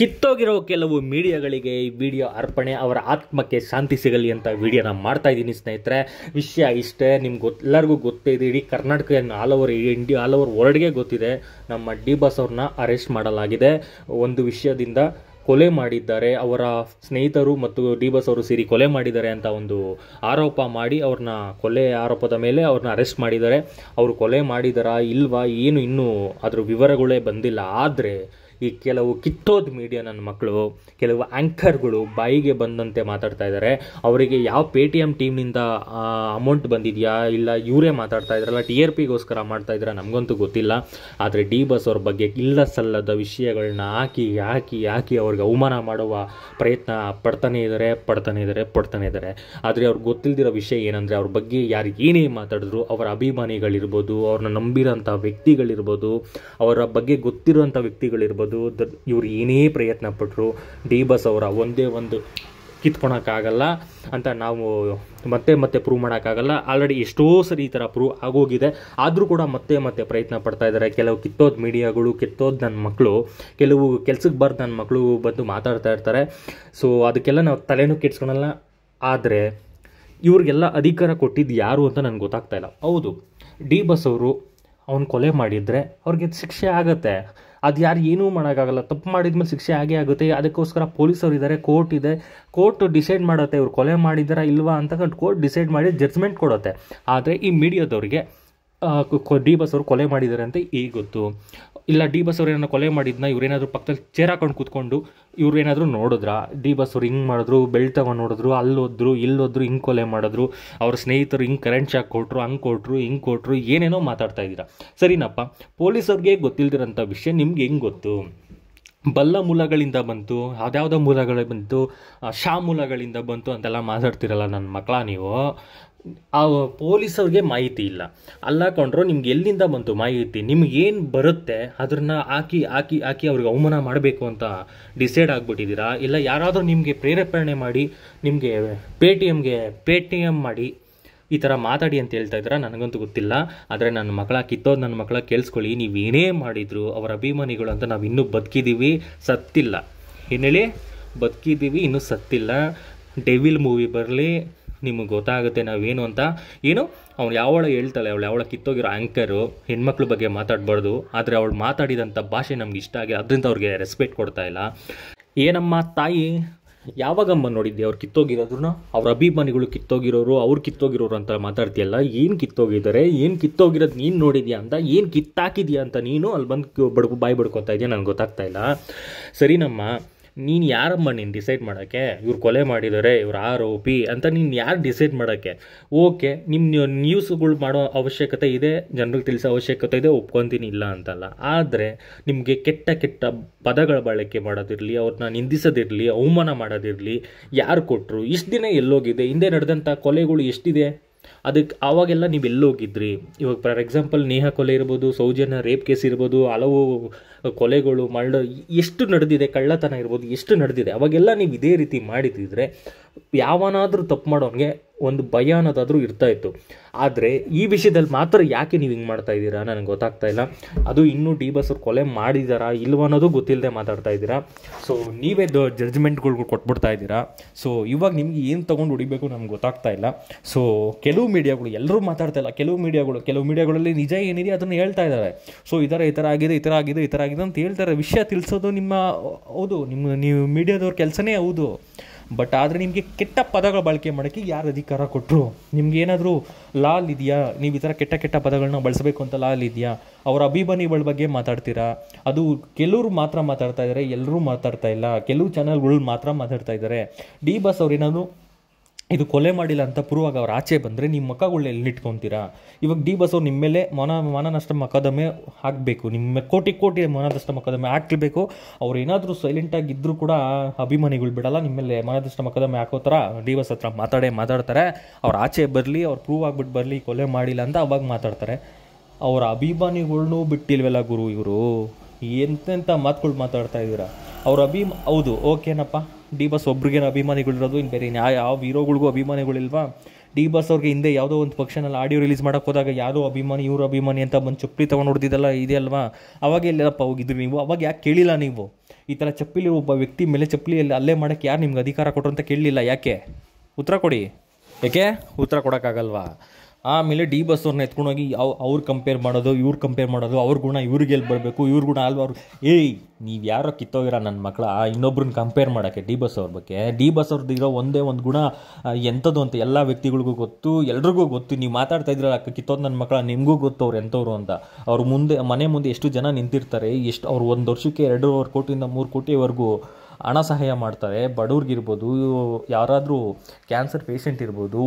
ಕಿತ್ತೋಗಿರೋ ಕೆಲವು ಮೀಡಿಯಾಗಳಿಗೆ ಈ ವಿಡಿಯೋ ಅರ್ಪಣೆ ಅವರ ಆತ್ಮಕ್ಕೆ ಶಾಂತಿ ಸಿಗಲಿ ಅಂತ ವಿಡಿಯೋನ ಮಾಡ್ತಾ ಇದ್ದೀನಿ ಸ್ನೇಹಿತರೆ ವಿಷಯ ಇಷ್ಟೇ ನಿಮ್ಗೆ ಗೊತ್ತೆಲ್ಲರಿಗೂ ಗೊತ್ತೇ ಇದೆ ಇಡೀ Karnataka all over India all over ವರ್ಲ್ಡ್ಗೆ ಗೊತ್ತಿದೆ ನಮ್ಮ ಡಿ ಬಾಸ್ ಅವ್ರನ್ನ ಅರೆಸ್ಟ್ ಮಾಡಲಾಗಿದೆ ಒಂದು ವಿಷಯದಿಂದ ಕೊಲೆ ಮಾಡಿದ್ದಾರೆ ಅವರ ಸ್ನೇಹಿತರು ಮತ್ತು ಡಿ ಬಸ್ ಅವರು ಸೇರಿ ಕೊಲೆ ಮಾಡಿದ್ದಾರೆ ಅಂತ ಒಂದು ಆರೋಪ ಮಾಡಿ ಅವ್ರನ್ನ ಕೊಲೆ ಆರೋಪದ ಮೇಲೆ ಅವ್ರನ್ನ ಅರೆಸ್ಟ್ ಮಾಡಿದ್ದಾರೆ ಅವರು ಕೊಲೆ ಮಾಡಿದಾರಾ ಇಲ್ವಾ ಏನು ಇನ್ನೂ ಅದರ ವಿವರಗಳೇ ಬಂದಿಲ್ಲ ಆದರೆ ಈ ಕೆಲವು ಕಿತ್ತೋದ್ ಮೀಡಿಯಾ ನನ್ನ ಮಕ್ಕಳು ಕೆಲವು ಆ್ಯಂಕರ್ಗಳು ಬಾಯಿಗೆ ಬಂದಂತೆ ಮಾತಾಡ್ತಾ ಇದ್ದಾರೆ ಅವರಿಗೆ ಯಾವ ಪೇ ಟಿ ಎಮ್ ಟೀಮ್ನಿಂದ ಅಮೌಂಟ್ ಬಂದಿದೆಯಾ ಇಲ್ಲ ಇವರೇ ಮಾತಾಡ್ತಾ ಇದ್ದಾರಲ್ಲ ಟಿ ಆರ್ ಪಿಗೋಸ್ಕರ ಮಾಡ್ತಾ ಇದ್ದಾರೆ ನಮಗಂತೂ ಗೊತ್ತಿಲ್ಲ ಆದರೆ ಡಿ ಬಸ್ ಅವ್ರ ಬಗ್ಗೆ ಇಲ್ಲ ಸಲ್ಲದ ವಿಷಯಗಳನ್ನ ಹಾಕಿ ಹಾಕಿ ಹಾಕಿ ಅವ್ರಿಗೆ ಅವಮಾನ ಮಾಡುವ ಪ್ರಯತ್ನ ಪಡ್ತಾನೇ ಇದ್ದಾರೆ ಪಡ್ತಾನೆ ಇದ್ದಾರೆ ಪಡ್ತಾನೆ ಇದ್ದಾರೆ ಆದರೆ ಅವ್ರಿಗೆ ಗೊತ್ತಿಲ್ಲದಿರೋ ವಿಷಯ ಏನಂದರೆ ಅವ್ರ ಬಗ್ಗೆ ಯಾರು ಏನೇ ಮಾತಾಡಿದ್ರು ಅವರ ಅಭಿಮಾನಿಗಳಿರ್ಬೋದು ಅವ್ರನ್ನ ನಂಬಿರೋಂಥ ವ್ಯಕ್ತಿಗಳಿರ್ಬೋದು ಅವರ ಬಗ್ಗೆ ಗೊತ್ತಿರೋಂಥ ವ್ಯಕ್ತಿಗಳಿರ್ಬೋದು ಆಗಿರ್ಬೋದು ಇವ್ರು ಏನೇ ಪ್ರಯತ್ನ ಪಟ್ಟರು ಡಿ ಬಸ್ ಅವರ ಒಂದೇ ಒಂದು ಕಿತ್ಕೊಳಕ್ಕಾಗಲ್ಲ ಅಂತ ನಾವು ಮತ್ತೆ ಮತ್ತೆ ಪ್ರೂವ್ ಮಾಡೋಕ್ಕಾಗಲ್ಲ ಆಲ್ರೆಡಿ ಎಷ್ಟೋ ಸರಿ ಈ ಥರ ಪ್ರೂವ್ ಆಗೋಗಿದೆ ಆದರೂ ಕೂಡ ಮತ್ತೆ ಮತ್ತೆ ಪ್ರಯತ್ನ ಪಡ್ತಾ ಇದ್ದಾರೆ ಕೆಲವು ಕಿತ್ತೋದು ಮೀಡಿಯಾಗಳು ಕಿತ್ತೋದು ನನ್ನ ಮಕ್ಕಳು ಕೆಲವು ಕೆಲ್ಸಕ್ಕೆ ಬರ್ದು ನನ್ನ ಮಕ್ಕಳು ಬಂದು ಮಾತಾಡ್ತಾ ಇರ್ತಾರೆ ಸೊ ಅದಕ್ಕೆಲ್ಲ ನಾವು ತಲೆನೂ ಕೆಡ್ಸ್ಕೊಳಲ್ಲ ಆದರೆ ಇವ್ರಿಗೆಲ್ಲ ಅಧಿಕಾರ ಕೊಟ್ಟಿದ್ದು ಯಾರು ಅಂತ ನನಗೆ ಗೊತ್ತಾಗ್ತಾ ಇಲ್ಲ ಹೌದು ಡಿ ಬಸ್ ಅವರು ಅವ್ನು ಕೊಲೆ ಮಾಡಿದರೆ ಅವ್ರಿಗೆ ಶಿಕ್ಷೆ ಆಗುತ್ತೆ ಅದು ಯಾರು ಏನೂ ಮಾಡೋಕ್ಕಾಗಲ್ಲ ತಪ್ಪು ಮಾಡಿದ ಮೇಲೆ ಶಿಕ್ಷೆ ಆಗೇ ಆಗುತ್ತೆ ಅದಕ್ಕೋಸ್ಕರ ಪೊಲೀಸರು ಇದ್ದಾರೆ ಕೋರ್ಟ್ ಇದೆ ಕೋರ್ಟ್ ಡಿಸೈಡ್ ಮಾಡುತ್ತೆ ಇವ್ರು ಕೊಲೆ ಮಾಡಿದ್ದಾರಾ ಇಲ್ವಾ ಅಂತ ಕೋರ್ಟ್ ಡಿಸೈಡ್ ಮಾಡಿ ಜಡ್ಜ್ಮೆಂಟ್ ಕೊಡುತ್ತೆ ಆದರೆ ಈ ಮೀಡಿಯಾದವ್ರಿಗೆ ಡಿ ಬಸ್ ಅವರು ಕೊಲೆ ಮಾಡಿದ್ದಾರೆ ಅಂತ ಈಗ ಗೊತ್ತು ಇಲ್ಲ ಡಿ ಬಸ್ ಅವ್ರು ಕೊಲೆ ಮಾಡಿದ್ನ ಇವರೇನಾದರೂ ಪಕ್ಕದಲ್ಲಿ ಚೇರ್ ಹಾಕೊಂಡು ಕೂತ್ಕೊಂಡು ಇವ್ರು ಏನಾದರೂ ನೋಡಿದ್ರ ಡಿ ಬಸ್ ಅವ್ರು ಹಿಂಗೆ ಮಾಡಿದ್ರು ಬೆಲ್ಟ್ ತಗೊಂಡು ನೋಡಿದ್ರು ಅಲ್ಲೋದ್ರು ಇಲ್ಲೋದ್ರು ಹಿಂಗೆ ಕೊಲೆ ಮಾಡಿದ್ರು ಅವ್ರ ಸ್ನೇಹಿತರು ಹಿಂಗೆ ಕರೆಂಟ್ ಶಾಕ್ ಕೊಟ್ಟರು ಹಂಗೆ ಕೊಟ್ಟರು ಹಿಂಗೆ ಕೊಟ್ಟರು ಏನೇನೋ ಮಾತಾಡ್ತಾ ಇದ್ದೀರಾ ಸರಿನಪ್ಪ ಪೊಲೀಸವ್ರಿಗೆ ಗೊತ್ತಿಲ್ದಿರೋಂಥ ವಿಷಯ ನಿಮ್ಗೆ ಹೆಂಗೆ ಗೊತ್ತು ಬಲ್ಲ ಮೂಲಗಳಿಂದ ಬಂತು ಯಾವ್ದಾವುದೋ ಮೂಲಗಳೇ ಬಂತು ಶಾ ಮೂಲಗಳಿಂದ ಬಂತು ಅಂತೆಲ್ಲ ಮಾತಾಡ್ತಿರಲ್ಲ ನನ್ನ ಮಕ್ಕಳ ನೀವು ಆ ಪೊಲೀಸವ್ರಿಗೆ ಮಾಹಿತಿ ಇಲ್ಲ ಅಲ್ಲ ಕೊಂಡ್ರು ನಿಮ್ಗೆ ಎಲ್ಲಿಂದ ಬಂತು ಮಾಹಿತಿ ನಿಮ್ಗೆ ಏನು ಬರುತ್ತೆ ಅದನ್ನ ಹಾಕಿ ಹಾಕಿ ಹಾಕಿ ಅವ್ರಿಗೆ ಅವಮಾನ ಮಾಡಬೇಕು ಅಂತ ಡಿಸೈಡ್ ಆಗಿಬಿಟ್ಟಿದ್ದೀರಾ ಇಲ್ಲ ಯಾರಾದರೂ ನಿಮಗೆ ಪ್ರೇರೇಪಣೆ ಮಾಡಿ ನಿಮಗೆ ಪೇ ಟಿ ಎಮ್ಗೆ ಪೇ ಟಿ ಎಮ್ ಮಾಡಿ ಈ ಥರ ಮಾತಾಡಿ ಅಂತ ಹೇಳ್ತಾ ಇದ್ದೀರಾ ನನಗಂತೂ ಗೊತ್ತಿಲ್ಲ ಆದರೆ ನನ್ನ ಮಕ್ಕಳ ಕಿತ್ತೋದು ನನ್ನ ಮಕ್ಕಳ ಕೇಳಿಸ್ಕೊಳ್ಳಿ ನೀವು ಏನೇ ಮಾಡಿದ್ರು ಅವರ ಅಭಿಮಾನಿಗಳು ಅಂತ ನಾವು ಇನ್ನೂ ಬದುಕಿದ್ದೀವಿ ಸತ್ತಿಲ್ಲ ಹೇಳಿ ಬದುಕಿದ್ದೀವಿ ಇನ್ನೂ ಸತ್ತಿಲ್ಲ ಡೆವಿಲ್ ಮೂವಿ ಬರಲಿ ನಿಮಗೆ ಗೊತ್ತಾಗುತ್ತೆ ನಾವೇನು ಅಂತ ಏನು ಅವ್ನು ಯಾವಳ ಹೇಳ್ತಾಳೆ ಅವಳು ಯಾವಳ ಕಿತ್ತೋಗಿರೋ ಆ್ಯಂಕರು ಹೆಣ್ಮಕ್ಳ ಬಗ್ಗೆ ಮಾತಾಡಬಾರ್ದು ಆದರೆ ಅವಳು ಮಾತಾಡಿದಂಥ ಭಾಷೆ ನಮ್ಗೆ ಇಷ್ಟ ಆಗಿ ಅದರಿಂದ ಅವ್ರಿಗೆ ರೆಸ್ಪೆಕ್ಟ್ ಕೊಡ್ತಾ ಇಲ್ಲ ಏನಮ್ಮ ತಾಯಿ ಯಾವಾಗಮ್ಮ ನೋಡಿದ್ದೆ ಅವ್ರು ಕಿತ್ತೋಗಿರೋದ್ರೂ ಅವ್ರ ಅಭಿಮಾನಿಗಳು ಕಿತ್ತೋಗಿರೋರು ಅವ್ರು ಕಿತ್ತೋಗಿರೋರು ಅಂತ ಮಾತಾಡ್ತೀಯಲ್ಲ ಏನು ಕಿತ್ತೋಗಿದ್ದಾರೆ ಏನು ಕಿತ್ತೋಗಿರೋದು ನೀನು ನೋಡಿದ್ಯಾ ಅಂತ ಏನು ಕಿತ್ತಾಕಿದ್ಯಾ ಅಂತ ನೀನು ಅಲ್ಲಿ ಬಂದು ಬಡ್ಕು ಬಾಯಿ ಬಡ್ಕೊತಾ ಇದೆಯಾ ನನಗೆ ಗೊತ್ತಾಗ್ತಾ ಇಲ್ಲ ಸರಿನಮ್ಮ ನೀನು ಯಾರಮ್ಮ ನೀನು ಡಿಸೈಡ್ ಮಾಡೋಕ್ಕೆ ಇವ್ರು ಕೊಲೆ ಮಾಡಿದ್ದಾರೆ ಇವ್ರು ಆರೋಪಿ ಅಂತ ನೀನು ಯಾರು ಡಿಸೈಡ್ ಮಾಡೋಕ್ಕೆ ಓಕೆ ನಿಮ್ಮ ನ್ಯೂಸ್ಗಳು ಮಾಡೋ ಅವಶ್ಯಕತೆ ಇದೆ ಜನರಿಗೆ ತಿಳಿಸೋ ಅವಶ್ಯಕತೆ ಇದೆ ಒಪ್ಕೊತೀನಿ ಇಲ್ಲ ಅಂತಲ್ಲ ಆದರೆ ನಿಮಗೆ ಕೆಟ್ಟ ಕೆಟ್ಟ ಪದಗಳ ಬಳಕೆ ಮಾಡೋದಿರಲಿ ಅವ್ರನ್ನ ನಿಂದಿಸೋದಿರಲಿ ಅವಮಾನ ಮಾಡೋದಿರಲಿ ಯಾರು ಕೊಟ್ಟರು ಇಷ್ಟು ದಿನ ಎಲ್ಲೋಗಿದೆ ಹಿಂದೆ ನಡೆದಂಥ ಕೊಲೆಗಳು ಎಷ್ಟಿದೆ ಅದಕ್ಕೆ ಆವಾಗೆಲ್ಲ ನೀವು ಎಲ್ಲೋಗಿದ್ರಿ ಇವಾಗ ಫಾರ್ ಎಕ್ಸಾಂಪಲ್ ನೇಹ ಕೊಲೆ ಇರ್ಬೋದು ಸೌಜನ್ಯ ರೇಪ್ ಕೇಸ್ ಇರ್ಬೋದು ಹಲವು ಕೊಲೆಗಳು ಮರ್ಡರ್ ಎಷ್ಟು ನಡೆದಿದೆ ಕಳ್ಳತನ ಇರ್ಬೋದು ಎಷ್ಟು ನಡೆದಿದೆ ಅವಾಗೆಲ್ಲ ನೀವು ಇದೇ ರೀತಿ ಮಾಡಿದ್ದಿದ್ರೆ ಯಾವನಾದರೂ ತಪ್ಪು ಮಾಡೋನಿಗೆ ಒಂದು ಭಯ ಅನ್ನೋದಾದರೂ ಇರ್ತಾ ಇತ್ತು ಆದರೆ ಈ ವಿಷಯದಲ್ಲಿ ಮಾತ್ರ ಯಾಕೆ ನೀವು ಹಿಂಗೆ ಮಾಡ್ತಾ ಇದ್ದೀರಾ ನನಗೆ ಗೊತ್ತಾಗ್ತಾ ಇಲ್ಲ ಅದು ಇನ್ನೂ ಡಿ ಬಸ್ ಕೊಲೆ ಮಾಡಿದಾರಾ ಇಲ್ವ ಅನ್ನೋದು ಗೊತ್ತಿಲ್ಲದೆ ಮಾತಾಡ್ತಾ ಇದ್ದೀರಾ ಸೊ ನೀವೇ ದ ಜಡ್ಜ್ಮೆಂಟ್ಗಳು ಕೊಟ್ಬಿಡ್ತಾ ಇದ್ದೀರಾ ಸೊ ಇವಾಗ ನಿಮ್ಗೆ ಏನು ತೊಗೊಂಡು ಹೊಡಿಬೇಕು ನಮ್ಗೆ ಗೊತ್ತಾಗ್ತಾ ಇಲ್ಲ ಸೊ ಕೆಲವು ಮೀಡಿಯಾಗಳು ಎಲ್ಲರೂ ಮಾತಾಡ್ತಾ ಇಲ್ಲ ಕೆಲವು ಮೀಡಿಯಾಗಳು ಕೆಲವು ಮೀಡಿಯಾಗಳಲ್ಲಿ ನಿಜ ಏನಿದೆ ಅದನ್ನು ಹೇಳ್ತಾ ಇದ್ದಾರೆ ಸೊ ಈ ಥರ ಈ ಥರ ಆಗಿದೆ ಈ ಥರ ಆಗಿದೆ ಈ ಥರ ಆಗಿದೆ ಅಂತ ಹೇಳ್ತಾರೆ ವಿಷಯ ತಿಳಿಸೋದು ನಿಮ್ಮ ಹೌದು ನಿಮ್ಮ ನೀವು ಮೀಡಿಯಾದವ್ರ ಕೆಲಸನೇ ಹೌದು ಬಟ್ ಆದರೆ ನಿಮಗೆ ಕೆಟ್ಟ ಪದಗಳ ಬಳಕೆ ಮಾಡೋಕ್ಕೆ ಯಾರು ಅಧಿಕಾರ ಕೊಟ್ಟರು ನಿಮ್ಗೆ ಏನಾದರೂ ಲಾಲ್ ಇದೆಯಾ ನೀವು ಈ ಥರ ಕೆಟ್ಟ ಕೆಟ್ಟ ಪದಗಳನ್ನ ಬಳಸಬೇಕು ಅಂತ ಲಾಲ್ ಇದೆಯಾ ಅವರ ಅಭಿಮಾನಿಗಳ ಬಗ್ಗೆ ಮಾತಾಡ್ತೀರಾ ಅದು ಕೆಲವರು ಮಾತ್ರ ಮಾತಾಡ್ತಾ ಇದ್ದಾರೆ ಎಲ್ಲರೂ ಮಾತಾಡ್ತಾ ಇಲ್ಲ ಕೆಲವು ಚಾನಲ್ಗಳು ಮಾತ್ರ ಮಾತಾಡ್ತಾ ಇದ್ದಾರೆ ಡಿ ಬಸ್ ಅವ್ರು ಇದು ಕೊಲೆ ಮಾಡಿಲ್ಲ ಅಂತ ಪ್ರೂವ್ ಆಗಿ ಅವ್ರು ಆಚೆ ಬಂದರೆ ನಿಮ್ಮ ಮಕ್ಕಗಳನ್ನ ಎಲ್ಲಿ ಇಟ್ಕೊತೀರಾ ಇವಾಗ ಡಿ ಬಸ್ ಅವ್ರು ನಿಮ್ಮ ಮೇಲೆ ಮನ ಮನನಷ್ಟ ಮಕದಮೆ ಹಾಕಬೇಕು ನಿಮ್ಮ ಕೋಟಿ ಕೋಟಿ ಮನದಷ್ಟ ಮಕದಮೆ ಹಾಕಬೇಕು ಅವ್ರು ಏನಾದರೂ ಇದ್ದರೂ ಕೂಡ ಅಭಿಮಾನಿಗಳು ಬಿಡಲ್ಲ ನಿಮ್ಮ ಮೇಲೆ ಮನದಷ್ಟ ಮಕದಮೆ ಹಾಕೋ ಥರ ಡಿ ಬಸ್ ಹತ್ರ ಮಾತಾಡೇ ಮಾತಾಡ್ತಾರೆ ಅವ್ರು ಆಚೆ ಬರಲಿ ಅವ್ರು ಪ್ರೂವ್ ಆಗಿಬಿಟ್ಟು ಬರಲಿ ಕೊಲೆ ಮಾಡಿಲ್ಲ ಅಂತ ಅವಾಗ ಮಾತಾಡ್ತಾರೆ ಅವರ ಅಭಿಮಾನಿಗಳ್ನೂ ಬಿಟ್ಟಿಲ್ವಲ್ಲ ಗುರು ಇವರು ಎಂತೆಂಥ ಮಾತುಗಳು ಮಾತಾಡ್ತಾ ಇದ್ದೀರಾ ಅವ್ರ ಅಭಿಮ ಹೌದು ಓಕೆನಪ್ಪ ಡಿ ಬಸ್ ಒಬ್ರಿಗೇನು ಅಭಿಮಾನಿಗಳಿರೋದು ಇನ್ನು ಬೇರೆ ಯಾವ ಯಾವ ಹೀರೋಗಳಿಗೂ ಅಭಿಮಾನಿಗಳಿಲ್ವಾ ಡಿ ಬಸ್ ಅವ್ರಿಗೆ ಹಿಂದೆ ಯಾವುದೋ ಒಂದು ಪಕ್ಷನಲ್ಲಿ ಆಡಿಯೋ ರಿಲೀಸ್ ಮಾಡೋಕ್ಕೆ ಹೋದಾಗ ಯಾರೋ ಅಭಿಮಾನಿ ಇವರು ಅಭಿಮಾನಿ ಅಂತ ಬಂದು ಚಪ್ಪಲಿ ತಗೊಂಡು ಹೊಡೆದಿದ್ದಲ್ಲ ಇದೆ ಅಲ್ವಾ ಅವಾಗ ಇಲ್ಲಪ್ಪ ಹೋಗಿದ್ರು ನೀವು ಅವಾಗ ಯಾಕೆ ಕೇಳಿಲ್ಲ ನೀವು ಈ ಥರ ಚಪ್ಪಲಿ ಒಬ್ಬ ವ್ಯಕ್ತಿ ಮೇಲೆ ಚಪ್ಪಲಿಯಲ್ಲಿ ಅಲ್ಲೇ ಮಾಡೋಕ್ಕೆ ಯಾರು ನಿಮ್ಗೆ ಅಧಿಕಾರ ಕೊಟ್ಟರು ಅಂತ ಕೇಳಲಿಲ್ಲ ಯಾಕೆ ಉತ್ತರ ಕೊಡಿ ಏಕೆ ಉತ್ತರ ಕೊಡೋಕ್ಕಾಗಲ್ವಾ ಆಮೇಲೆ ಡಿ ಬಸ್ ಅವ್ರನ್ನ ಎತ್ಕೊಂಡೋಗಿ ಅವ್ ಅವ್ರು ಕಂಪೇರ್ ಮಾಡೋದು ಇವ್ರು ಕಂಪೇರ್ ಮಾಡೋದು ಅವ್ರ ಗುಣ ಇವ್ರಿಗೆ ಎಲ್ಲಿ ಬರಬೇಕು ಇವ್ರ ಗುಣ ಅಲ್ವ ಏಯ್ ನೀವು ಯಾರೋ ಕಿತ್ತೋಗಿರ ನನ್ನ ಮಕ್ಕಳ ಇನ್ನೊಬ್ರನ್ನ ಕಂಪೇರ್ ಮಾಡೋಕ್ಕೆ ಡಿ ಬಸ್ ಅವ್ರ ಬಗ್ಗೆ ಡಿ ಬಸ್ ಅವ್ರದ್ದು ಇರೋ ಒಂದೇ ಒಂದು ಗುಣ ಎಂಥದ್ದು ಅಂತ ಎಲ್ಲ ವ್ಯಕ್ತಿಗಳಿಗೂ ಗೊತ್ತು ಎಲ್ರಿಗೂ ಗೊತ್ತು ನೀವು ಮಾತಾಡ್ತಾ ಅಕ್ಕ ಕಿತ್ತೋದು ನನ್ನ ಮಕ್ಕಳ ನಿಮಗೂ ಗೊತ್ತು ಅವ್ರು ಎಂಥವ್ರು ಅಂತ ಅವ್ರ ಮುಂದೆ ಮನೆ ಮುಂದೆ ಎಷ್ಟು ಜನ ನಿಂತಿರ್ತಾರೆ ಎಷ್ಟು ಅವ್ರು ಒಂದು ವರ್ಷಕ್ಕೆ ಎರಡೂವರೆ ಕೋಟಿಯಿಂದ ಮೂರು ಕೋಟಿವರೆಗೂ ಹಣ ಸಹಾಯ ಮಾಡ್ತಾರೆ ಬಡವ್ರಿಗಿರ್ಬೋದು ಯಾರಾದರೂ ಕ್ಯಾನ್ಸರ್ ಪೇಷಂಟ್ ಇರ್ಬೋದು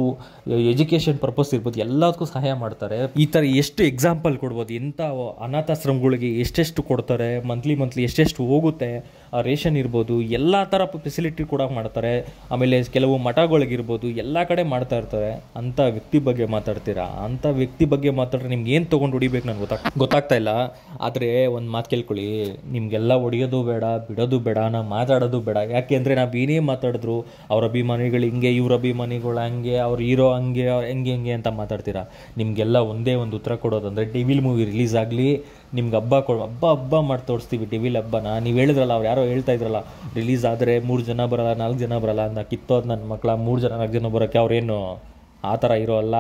ಎಜುಕೇಷನ್ ಪರ್ಪಸ್ ಇರ್ಬೋದು ಎಲ್ಲದಕ್ಕೂ ಸಹಾಯ ಮಾಡ್ತಾರೆ ಈ ಥರ ಎಷ್ಟು ಎಕ್ಸಾಂಪಲ್ ಕೊಡ್ಬೋದು ಎಂಥ ಅನಾಥಾಶ್ರಮಗಳಿಗೆ ಎಷ್ಟೆಷ್ಟು ಕೊಡ್ತಾರೆ ಮಂತ್ಲಿ ಮಂತ್ಲಿ ಎಷ್ಟೆಷ್ಟು ಹೋಗುತ್ತೆ ಆ ರೇಷನ್ ಇರ್ಬೋದು ಎಲ್ಲ ಥರ ಫೆಸಿಲಿಟಿ ಕೂಡ ಮಾಡ್ತಾರೆ ಆಮೇಲೆ ಕೆಲವು ಮಠಗಳಿಗಿರ್ಬೋದು ಎಲ್ಲ ಕಡೆ ಮಾಡ್ತಾ ಇರ್ತಾರೆ ಅಂಥ ವ್ಯಕ್ತಿ ಬಗ್ಗೆ ಮಾತಾಡ್ತೀರಾ ಅಂಥ ವ್ಯಕ್ತಿ ಬಗ್ಗೆ ಮಾತಾಡ್ರೆ ನಿಮ್ಗೆ ಏನು ತೊಗೊಂಡು ಹೊಡಿಬೇಕು ನನಗೆ ಗೊತ್ತಾಗ ಗೊತ್ತಾಗ್ತಾ ಇಲ್ಲ ಆದರೆ ಒಂದು ಮಾತು ಕೇಳ್ಕೊಳ್ಳಿ ನಿಮಗೆಲ್ಲ ಹೊಡಿಯೋದು ಬೇಡ ಬಿಡೋದು ಬೇಡ ನಾ ಮಾತಾಡ ಮಾತಾಡೋದು ಬೇಡ ಯಾಕೆಂದರೆ ನಾವು ಏನೇ ಮಾತಾಡಿದ್ರು ಅವ್ರ ಅಭಿಮಾನಿಗಳು ಹಿಂಗೆ ಇವ್ರ ಅಭಿಮಾನಿಗಳು ಹಂಗೆ ಅವ್ರ ಹೀರೋ ಹಂಗೆ ಅವ್ರು ಹೆಂಗೆ ಹೆಂಗೆ ಅಂತ ಮಾತಾಡ್ತೀರಾ ನಿಮಗೆಲ್ಲ ಒಂದೇ ಒಂದು ಉತ್ತರ ಕೊಡೋದಂದರೆ ಟಿ ಮೂವಿ ರಿಲೀಸ್ ಆಗಲಿ ನಿಮ್ಗೆ ಹಬ್ಬ ಕೊಡು ಹಬ್ಬ ಹಬ್ಬ ಮಾಡಿ ತೋರಿಸ್ತೀವಿ ಟಿವಿಲಿ ಹಬ್ಬನ ನೀವು ಹೇಳಿದ್ರಲ್ಲ ಅವ್ರು ಯಾರೋ ಹೇಳ್ತಾ ಇದ್ರಲ್ಲ ರಿಲೀಸ್ ಆದರೆ ಮೂರು ಜನ ಬರಲ್ಲ ನಾಲ್ಕು ಜನ ಬರಲ್ಲ ಅಂತ ಕಿತ್ತೋದು ನನ್ನ ಮಕ್ಕಳ ಮೂರು ಜನ ನಾಲ್ಕು ಜನ ಬರೋಕ್ಕೆ ಅವ್ರೇನು ಆ ಥರ ಇರೋಲ್ಲ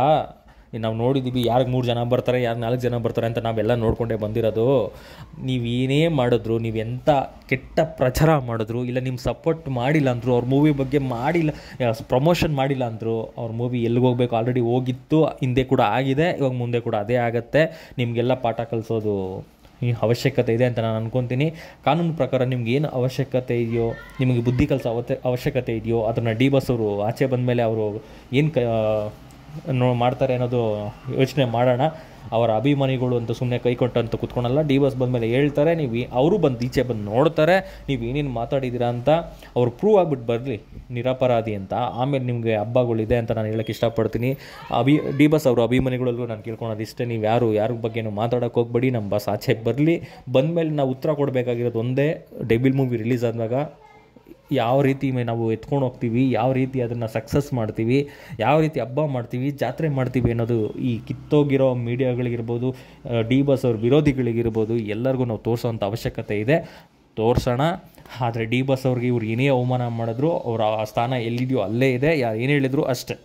ನಾವು ನೋಡಿದ್ದೀವಿ ಯಾರಿಗೆ ಮೂರು ಜನ ಬರ್ತಾರೆ ಯಾರು ನಾಲ್ಕು ಜನ ಬರ್ತಾರೆ ಅಂತ ನಾವೆಲ್ಲ ನೋಡಿಕೊಂಡೇ ಬಂದಿರೋದು ನೀವೇನೇ ಮಾಡಿದ್ರು ನೀವು ಕೆಟ್ಟ ಪ್ರಚಾರ ಮಾಡಿದ್ರು ಇಲ್ಲ ನಿಮ್ಮ ಸಪೋರ್ಟ್ ಮಾಡಿಲ್ಲ ಅಂದರು ಅವ್ರ ಮೂವಿ ಬಗ್ಗೆ ಮಾಡಿಲ್ಲ ಪ್ರಮೋಷನ್ ಮಾಡಿಲ್ಲ ಅಂದರು ಅವ್ರ ಮೂವಿ ಎಲ್ಲಿಗೆ ಹೋಗ್ಬೇಕು ಆಲ್ರೆಡಿ ಹೋಗಿತ್ತು ಹಿಂದೆ ಕೂಡ ಆಗಿದೆ ಇವಾಗ ಮುಂದೆ ಕೂಡ ಅದೇ ಆಗುತ್ತೆ ನಿಮಗೆಲ್ಲ ಪಾಠ ಕಲಿಸೋದು ಈ ಅವಶ್ಯಕತೆ ಇದೆ ಅಂತ ನಾನು ಅಂದ್ಕೊತೀನಿ ಕಾನೂನು ಪ್ರಕಾರ ನಿಮ್ಗೆ ಏನು ಅವಶ್ಯಕತೆ ಇದೆಯೋ ನಿಮಗೆ ಬುದ್ಧಿ ಕಲಿಸೋ ಅವಶ್ಯಕತೆ ಇದೆಯೋ ಅದನ್ನು ಡಿ ಬಸ್ ಅವರು ಆಚೆ ಬಂದ ಮೇಲೆ ಅವರು ಏನು ಕ ನೋ ಮಾಡ್ತಾರೆ ಅನ್ನೋದು ಯೋಚನೆ ಮಾಡೋಣ ಅವರ ಅಭಿಮಾನಿಗಳು ಅಂತ ಸುಮ್ಮನೆ ಕೈ ಅಂತ ಕೂತ್ಕೊಳಲ್ಲ ಡಿ ಬಸ್ ಬಂದಮೇಲೆ ಹೇಳ್ತಾರೆ ನೀವು ಅವರು ಬಂದು ಈಚೆ ಬಂದು ನೋಡ್ತಾರೆ ನೀವು ಏನೇನು ಮಾತಾಡಿದ್ದೀರಾ ಅಂತ ಅವ್ರು ಪ್ರೂವ್ ಆಗಿಬಿಟ್ಟು ಬರಲಿ ನಿರಪರಾಧಿ ಅಂತ ಆಮೇಲೆ ನಿಮಗೆ ಹಬ್ಬಗಳಿದೆ ಅಂತ ನಾನು ಹೇಳೋಕ್ಕೆ ಇಷ್ಟಪಡ್ತೀನಿ ಅಭಿ ಡಿ ಬಸ್ ಅವರು ಅಭಿಮಾನಿಗಳಲ್ಲೂ ನಾನು ಕೇಳ್ಕೊಳೋದು ಇಷ್ಟೇ ನೀವು ಯಾರು ಯಾರ ಬಗ್ಗೆನೂ ಮಾತಾಡೋಕೆ ಹೋಗ್ಬೇಡಿ ನಮ್ಮ ಬಸ್ ಆಚೆ ಬರಲಿ ಬಂದಮೇಲೆ ನಾವು ಉತ್ತರ ಕೊಡಬೇಕಾಗಿರೋದು ಒಂದೇ ಡೆಬಿಲ್ ಮೂವಿ ರಿಲೀಸ್ ಆದಾಗ ಯಾವ ರೀತಿ ನಾವು ಎತ್ಕೊಂಡು ಹೋಗ್ತೀವಿ ಯಾವ ರೀತಿ ಅದನ್ನು ಸಕ್ಸಸ್ ಮಾಡ್ತೀವಿ ಯಾವ ರೀತಿ ಹಬ್ಬ ಮಾಡ್ತೀವಿ ಜಾತ್ರೆ ಮಾಡ್ತೀವಿ ಅನ್ನೋದು ಈ ಕಿತ್ತೋಗಿರೋ ಮೀಡಿಯಾಗಳಿಗಿರ್ಬೋದು ಡಿ ಬಸ್ ಅವ್ರ ವಿರೋಧಿಗಳಿಗಿರ್ಬೋದು ಎಲ್ಲರಿಗೂ ನಾವು ತೋರಿಸೋವಂಥ ಅವಶ್ಯಕತೆ ಇದೆ ತೋರಿಸೋಣ ಆದರೆ ಡಿ ಬಸ್ ಅವ್ರಿಗೆ ಇವ್ರು ಏನೇ ಅವಮಾನ ಮಾಡಿದ್ರು ಅವರ ಸ್ಥಾನ ಎಲ್ಲಿದೆಯೋ ಅಲ್ಲೇ ಇದೆ ಯಾರು ಏನು ಹೇಳಿದ್ರು ಅಷ್ಟೇ